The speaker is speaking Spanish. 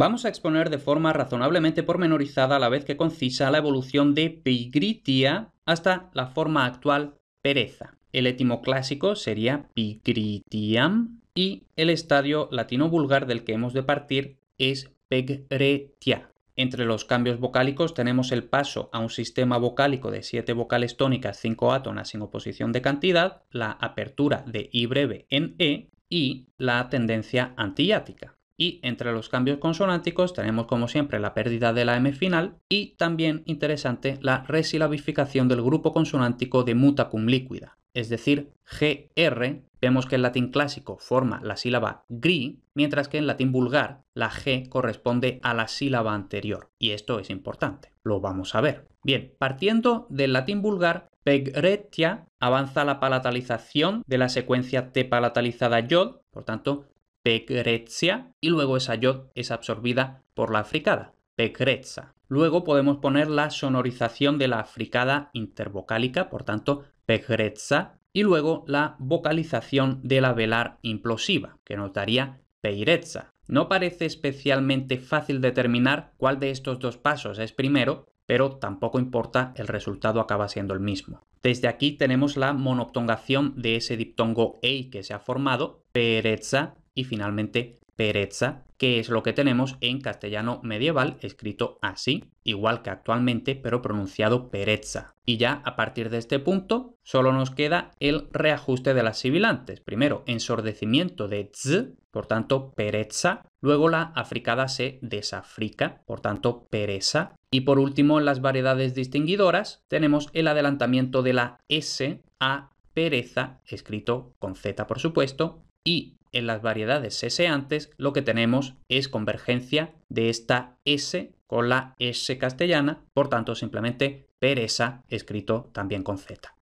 Vamos a exponer de forma razonablemente pormenorizada a la vez que concisa la evolución de pigritia hasta la forma actual pereza. El étimo clásico sería pigritiam y el estadio latino-vulgar del que hemos de partir es pegretia. Entre los cambios vocálicos tenemos el paso a un sistema vocálico de siete vocales tónicas, cinco átonas sin oposición de cantidad, la apertura de I breve en E y la tendencia antiática. Y entre los cambios consonánticos tenemos como siempre la pérdida de la M final y también interesante la resilabificación del grupo consonántico de muta cum líquida. Es decir, GR vemos que en latín clásico forma la sílaba gri, mientras que en latín vulgar la G corresponde a la sílaba anterior. Y esto es importante, lo vamos a ver. Bien, partiendo del latín vulgar, pegretia avanza la palatalización de la secuencia T palatalizada yod, por tanto, pecrezia y luego esa yod es absorbida por la fricada, pecrezza. Luego podemos poner la sonorización de la fricada intervocálica, por tanto, pecrezza, y luego la vocalización de la velar implosiva, que notaría Peireza. No parece especialmente fácil determinar cuál de estos dos pasos es primero, pero tampoco importa, el resultado acaba siendo el mismo. Desde aquí tenemos la monoptongación de ese diptongo EI que se ha formado, pereza, y finalmente pereza, que es lo que tenemos en castellano medieval escrito así, igual que actualmente, pero pronunciado pereza. Y ya a partir de este punto, solo nos queda el reajuste de las sibilantes. Primero, ensordecimiento de z, por tanto, pereza. Luego la africada se desafrica, por tanto, pereza. Y por último, en las variedades distinguidoras, tenemos el adelantamiento de la S a pereza, escrito con Z por supuesto, y en las variedades S antes lo que tenemos es convergencia de esta S con la S castellana, por tanto simplemente pereza escrito también con Z.